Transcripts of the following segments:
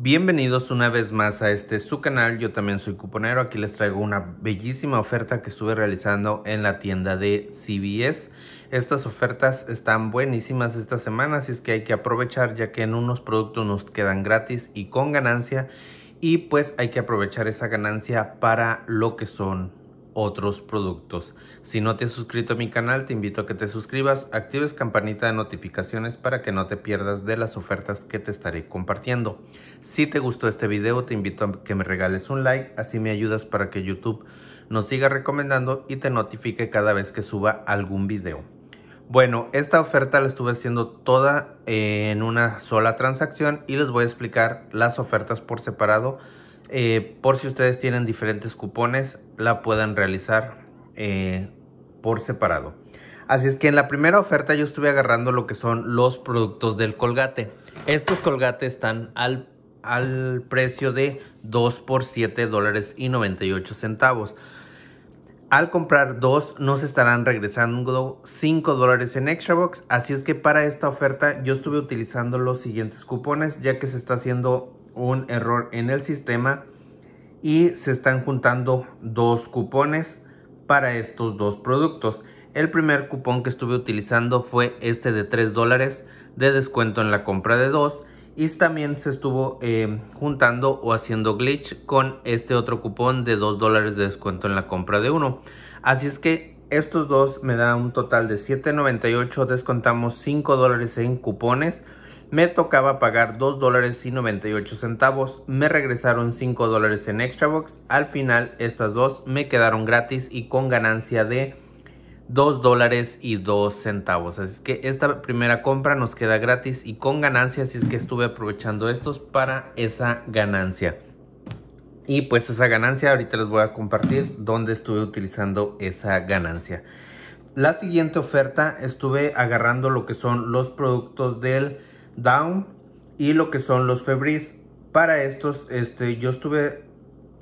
Bienvenidos una vez más a este su canal, yo también soy cuponero, aquí les traigo una bellísima oferta que estuve realizando en la tienda de CBS. Estas ofertas están buenísimas esta semana, así es que hay que aprovechar ya que en unos productos nos quedan gratis y con ganancia y pues hay que aprovechar esa ganancia para lo que son otros productos. Si no te has suscrito a mi canal, te invito a que te suscribas, actives campanita de notificaciones para que no te pierdas de las ofertas que te estaré compartiendo. Si te gustó este video, te invito a que me regales un like, así me ayudas para que YouTube nos siga recomendando y te notifique cada vez que suba algún video. Bueno, esta oferta la estuve haciendo toda en una sola transacción y les voy a explicar las ofertas por separado eh, por si ustedes tienen diferentes cupones, la puedan realizar eh, por separado. Así es que en la primera oferta yo estuve agarrando lo que son los productos del colgate. Estos colgates están al, al precio de 2 por 7 dólares y 98 centavos. Al comprar dos nos estarán regresando 5 dólares en extra box. Así es que para esta oferta yo estuve utilizando los siguientes cupones ya que se está haciendo un error en el sistema y se están juntando dos cupones para estos dos productos. El primer cupón que estuve utilizando fue este de 3 dólares de descuento en la compra de dos y también se estuvo eh, juntando o haciendo glitch con este otro cupón de 2 dólares de descuento en la compra de uno. Así es que estos dos me dan un total de 7.98, descontamos 5 dólares en cupones me tocaba pagar $2.98, dólares y me regresaron 5 dólares en Box. al final estas dos me quedaron gratis y con ganancia de 2 dólares y centavos. Así que esta primera compra nos queda gratis y con ganancia, así es que estuve aprovechando estos para esa ganancia. Y pues esa ganancia, ahorita les voy a compartir dónde estuve utilizando esa ganancia. La siguiente oferta estuve agarrando lo que son los productos del down y lo que son los febris. Para estos, este, yo estuve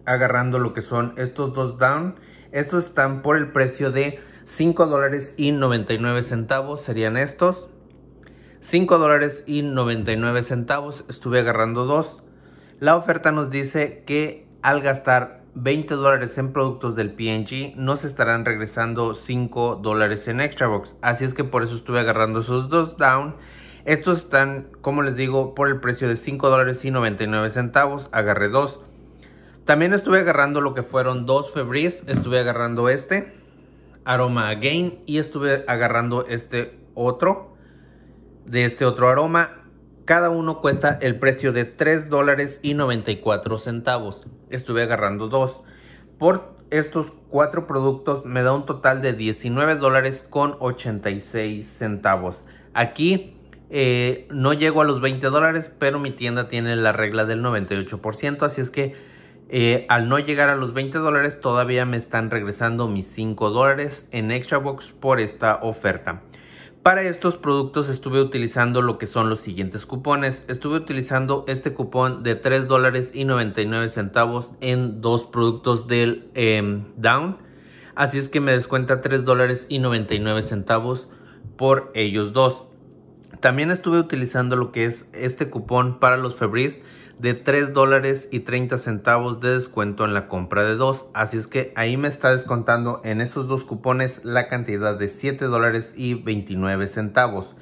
agarrando lo que son estos dos down. Estos están por el precio de 5 dólares y 99 centavos. Serían estos. 5 dólares y 99 centavos. Estuve agarrando dos. La oferta nos dice que al gastar 20 dólares en productos del PNG nos estarán regresando 5 dólares en Box Así es que por eso estuve agarrando esos dos down estos están, como les digo, por el precio de $5.99. dólares y 99 centavos. Agarré dos. También estuve agarrando lo que fueron dos Febris. Estuve agarrando este, Aroma Again, y estuve agarrando este otro, de este otro aroma. Cada uno cuesta el precio de 3.94 dólares y 94 centavos. Estuve agarrando dos. Por estos cuatro productos me da un total de 19 dólares con 86 centavos. Aquí eh, no llego a los 20 dólares, pero mi tienda tiene la regla del 98%, así es que eh, al no llegar a los 20 dólares todavía me están regresando mis 5 dólares en Box por esta oferta. Para estos productos estuve utilizando lo que son los siguientes cupones. Estuve utilizando este cupón de 3 dólares y 99 centavos en dos productos del em, Down. Así es que me descuenta 3 dólares y 99 centavos por ellos dos. También estuve utilizando lo que es este cupón para los Febris de 3 dólares y 30 centavos de descuento en la compra de dos. Así es que ahí me está descontando en esos dos cupones la cantidad de 7 dólares y 29 centavos.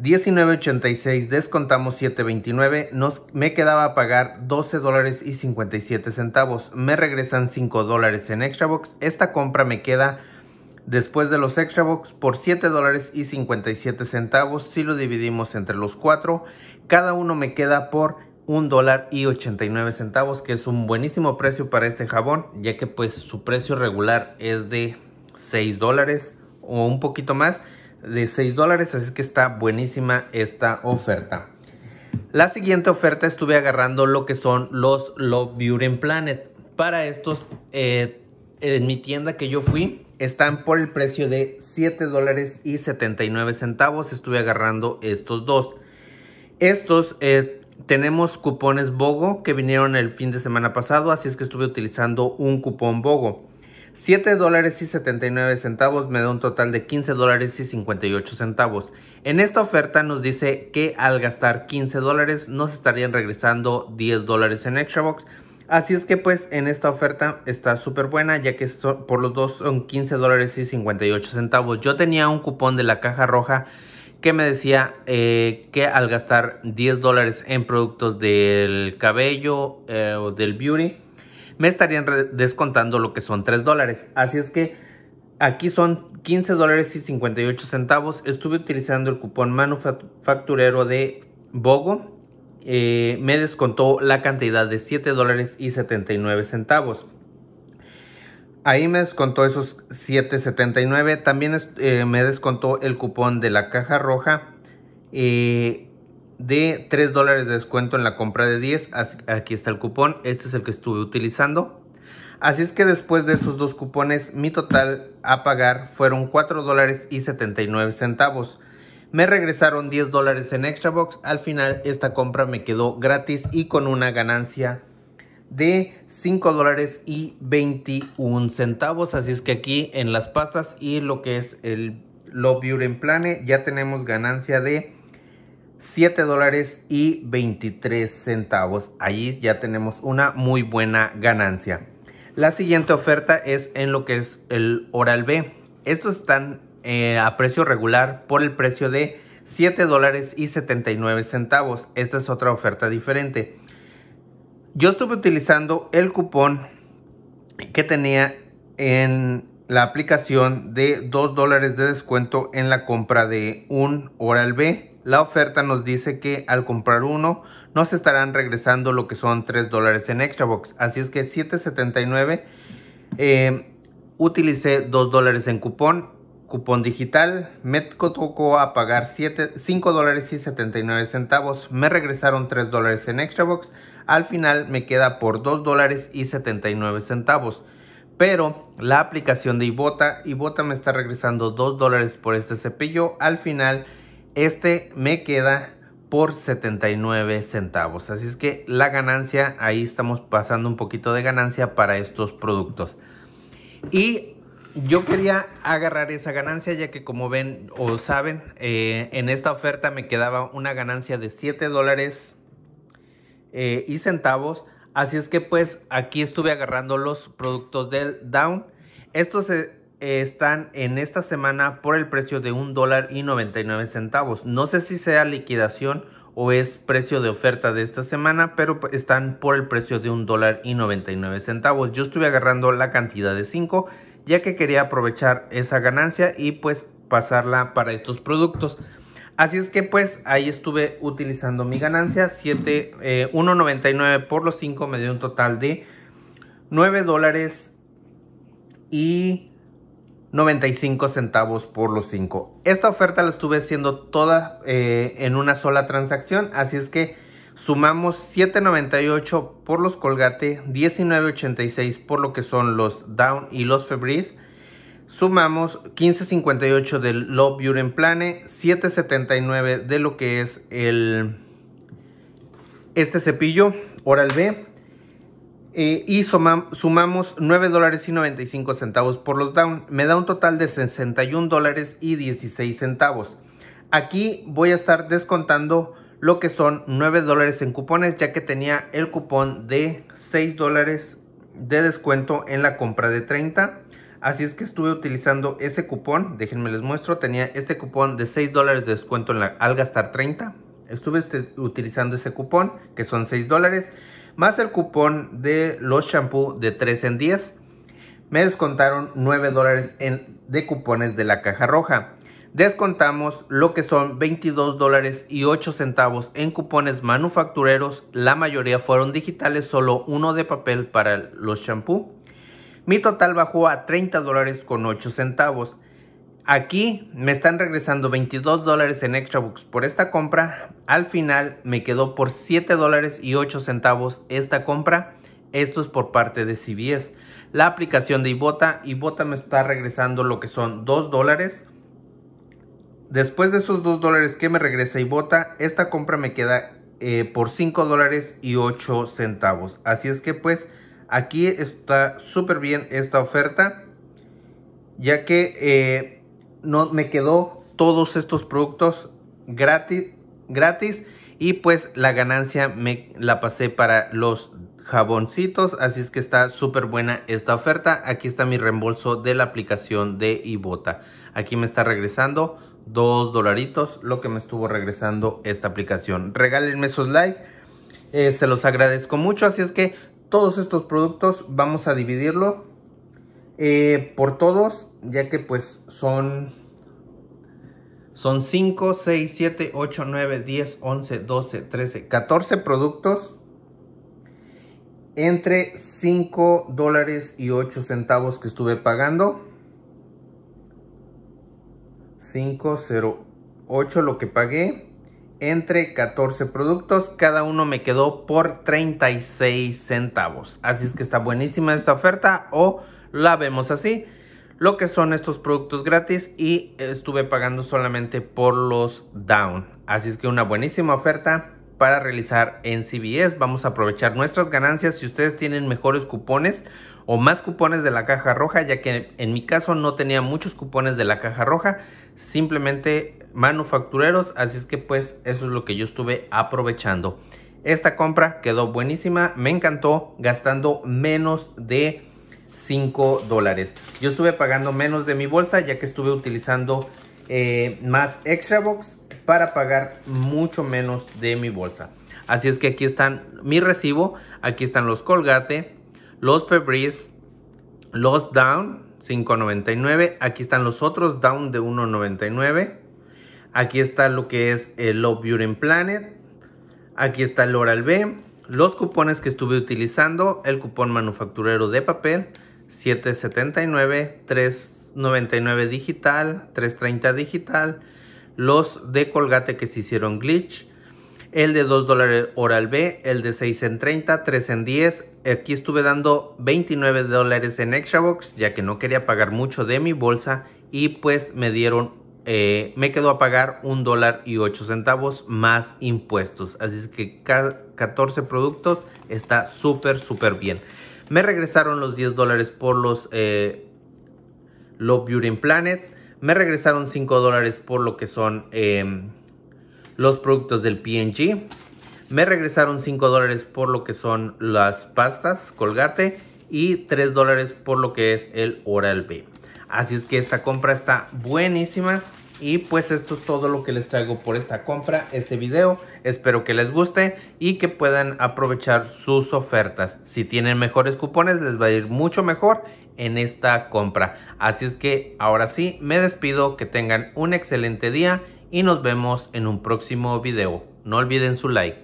19.86 descontamos 7.29 nos me quedaba a pagar 12 dólares y 57 centavos me regresan 5 dólares en extra box esta compra me queda Después de los extra box por 7 y 57 centavos, si lo dividimos entre los cuatro, cada uno me queda por un y 89 centavos, que es un buenísimo precio para este jabón, ya que pues su precio regular es de 6 o un poquito más de 6 así que está buenísima esta oferta. La siguiente oferta estuve agarrando lo que son los Love Beauty Planet. Para estos, eh, en mi tienda que yo fui, están por el precio de 7 dólares y 79 centavos. Estuve agarrando estos dos. Estos eh, tenemos cupones BOGO que vinieron el fin de semana pasado. Así es que estuve utilizando un cupón BOGO. 7 dólares y 79 centavos me da un total de 15 dólares y 58 centavos. En esta oferta nos dice que al gastar 15 dólares nos estarían regresando 10 dólares en Extrabox Así es que pues en esta oferta está súper buena ya que por los dos son 15 dólares y 58 centavos. Yo tenía un cupón de la caja roja que me decía eh, que al gastar 10 dólares en productos del cabello eh, o del beauty me estarían descontando lo que son 3 dólares. Así es que aquí son 15 dólares y 58 centavos. Estuve utilizando el cupón manufacturero de Bogo eh, me descontó la cantidad de $7.79 dólares y centavos. Ahí me descontó esos 7.79. También eh, me descontó el cupón de la caja roja eh, de 3 dólares de descuento en la compra de 10. aquí está el cupón. Este es el que estuve utilizando. Así es que después de esos dos cupones, mi total a pagar fueron $4.79 dólares y 79 centavos. Me regresaron 10 dólares en Box. Al final esta compra me quedó gratis y con una ganancia de 5 dólares y 21 centavos. Así es que aquí en las pastas y lo que es el Love en Plane ya tenemos ganancia de 7 dólares y 23 centavos. Allí ya tenemos una muy buena ganancia. La siguiente oferta es en lo que es el Oral B. Estos están eh, a precio regular por el precio de 7 dólares y centavos. Esta es otra oferta diferente. Yo estuve utilizando el cupón que tenía en la aplicación de 2 dólares de descuento en la compra de un Oral B. La oferta nos dice que al comprar uno nos estarán regresando lo que son 3 dólares en extra box. Así es que 7.79 eh, utilicé 2 dólares en cupón Cupón digital, me tocó a pagar $5.79 dólares centavos, me regresaron 3 dólares en Box, al final me queda por $2.79 dólares y centavos. Pero la aplicación de Ibota, Ibota me está regresando 2 dólares por este cepillo, al final este me queda por 79 centavos. Así es que la ganancia, ahí estamos pasando un poquito de ganancia para estos productos. Y yo quería agarrar esa ganancia ya que como ven o saben, eh, en esta oferta me quedaba una ganancia de 7 dólares eh, y centavos. Así es que pues aquí estuve agarrando los productos del Down. Estos eh, están en esta semana por el precio de 1 dólar y 99 centavos. No sé si sea liquidación o es precio de oferta de esta semana, pero están por el precio de 1 dólar y 99 centavos. Yo estuve agarrando la cantidad de 5 ya que quería aprovechar esa ganancia y pues pasarla para estos productos. Así es que pues ahí estuve utilizando mi ganancia, 7, eh, por los 5 me dio un total de 9 dólares y 95 centavos por los 5. Esta oferta la estuve haciendo toda eh, en una sola transacción, así es que Sumamos 7.98 por los Colgate, 19.86 por lo que son los Down y los Febris. Sumamos 15.58 del Love Beauty Plane, 7.79 de lo que es el este cepillo Oral B. Eh, y sumamos $9.95 por los down. Me da un total de $61.16 Aquí voy a estar descontando lo que son 9 dólares en cupones ya que tenía el cupón de 6 dólares de descuento en la compra de 30 así es que estuve utilizando ese cupón déjenme les muestro tenía este cupón de 6 dólares de descuento en la, al gastar 30 estuve este, utilizando ese cupón que son 6 dólares más el cupón de los shampoos de 3 en 10 me descontaron 9 dólares de cupones de la caja roja descontamos lo que son 22 dólares y 8 centavos en cupones manufactureros, la mayoría fueron digitales, solo uno de papel para los champú Mi total bajó a 30 dólares con 8 centavos. Aquí me están regresando 22 dólares en extra books por esta compra. Al final me quedó por 7 dólares y 8 centavos esta compra. Esto es por parte de CBS. La aplicación de Ibota. Ibota me está regresando lo que son 2 dólares Después de esos 2 dólares que me regresa Ibota, esta compra me queda eh, por 5 dólares y 8 centavos. Así es que pues aquí está súper bien esta oferta. Ya que eh, no, me quedó todos estos productos gratis, gratis. Y pues la ganancia me la pasé para los jaboncitos. Así es que está súper buena esta oferta. Aquí está mi reembolso de la aplicación de Ibota. Aquí me está regresando 2 dolaritos lo que me estuvo regresando esta aplicación. Regálenme esos likes, eh, se los agradezco mucho, así es que todos estos productos vamos a dividirlo eh, por todos, ya que pues son... Son 5, 6, 7, 8, 9, 10, 11, 12, 13, 14 productos entre 5 dólares y 8 centavos que estuve pagando. 508 lo que pagué entre 14 productos. Cada uno me quedó por 36 centavos. Así es que está buenísima esta oferta o la vemos así. Lo que son estos productos gratis y estuve pagando solamente por los down. Así es que una buenísima oferta para realizar en CBS. Vamos a aprovechar nuestras ganancias si ustedes tienen mejores cupones o más cupones de la caja roja, ya que en mi caso no tenía muchos cupones de la caja roja, simplemente manufactureros, así es que pues eso es lo que yo estuve aprovechando. Esta compra quedó buenísima, me encantó gastando menos de 5 dólares. Yo estuve pagando menos de mi bolsa ya que estuve utilizando eh, más extra box para pagar mucho menos de mi bolsa. Así es que aquí están mi recibo, aquí están los Colgate, los Febreze, los Down 5.99, aquí están los otros Down de 1.99, aquí está lo que es el Love Beauty Planet, aquí está el Oral B, los cupones que estuve utilizando, el cupón manufacturero de papel 7.79, 3.99 digital, 3.30 digital, los de Colgate que se hicieron glitch, el de 2 dólares Oral B, el de 6 en 30, 3 en 10. Aquí estuve dando 29 dólares en Extrabox, ya que no quería pagar mucho de mi bolsa y pues me dieron, eh, me quedó a pagar 1 dólar y 8 centavos más impuestos. Así que 14 productos está súper, súper bien. Me regresaron los 10 dólares por los eh, Love Beauty Planet me regresaron 5 dólares por lo que son em, los productos del PNG. Me regresaron 5 dólares por lo que son las pastas Colgate y 3 dólares por lo que es el Oral B. Así es que esta compra está buenísima. Y pues esto es todo lo que les traigo por esta compra, este video. Espero que les guste y que puedan aprovechar sus ofertas. Si tienen mejores cupones les va a ir mucho mejor en esta compra. Así es que ahora sí, me despido, que tengan un excelente día y nos vemos en un próximo video. No olviden su like.